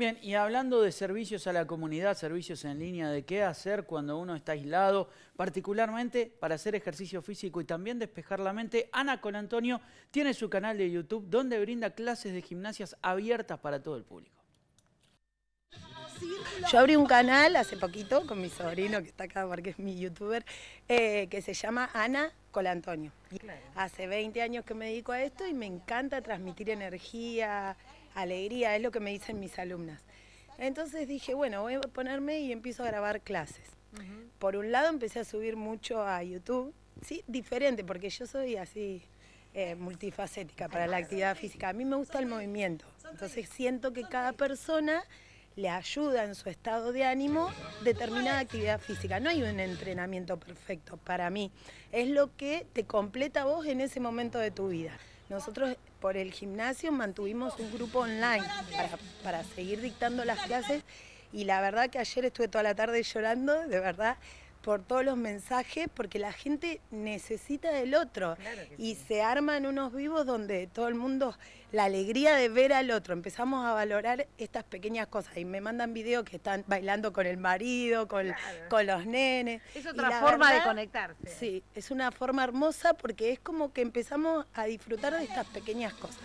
Bien, y hablando de servicios a la comunidad, servicios en línea, de qué hacer cuando uno está aislado, particularmente para hacer ejercicio físico y también despejar la mente, Ana con Antonio tiene su canal de YouTube donde brinda clases de gimnasias abiertas para todo el público. Yo abrí un canal hace poquito con mi sobrino que está acá porque es mi youtuber, eh, que se llama Ana Colantonio. Hace 20 años que me dedico a esto y me encanta transmitir energía, alegría, es lo que me dicen mis alumnas. Entonces dije, bueno, voy a ponerme y empiezo a grabar clases. Por un lado empecé a subir mucho a YouTube, sí, diferente, porque yo soy así eh, multifacética para la actividad física. A mí me gusta el movimiento, entonces siento que cada persona le ayuda en su estado de ánimo determinada actividad física. No hay un entrenamiento perfecto para mí. Es lo que te completa vos en ese momento de tu vida. Nosotros por el gimnasio mantuvimos un grupo online para, para seguir dictando las clases y la verdad que ayer estuve toda la tarde llorando, de verdad, por todos los mensajes, porque la gente necesita del otro. y se arman unos vivos donde todo el mundo, la alegría de ver al otro, empezamos a valorar estas pequeñas cosas. Y me mandan videos que están bailando con el marido, con, los nenes. Es otra forma de conectarse. Sí, es una forma hermosa porque es como que empezamos a disfrutar de estas pequeñas cosas.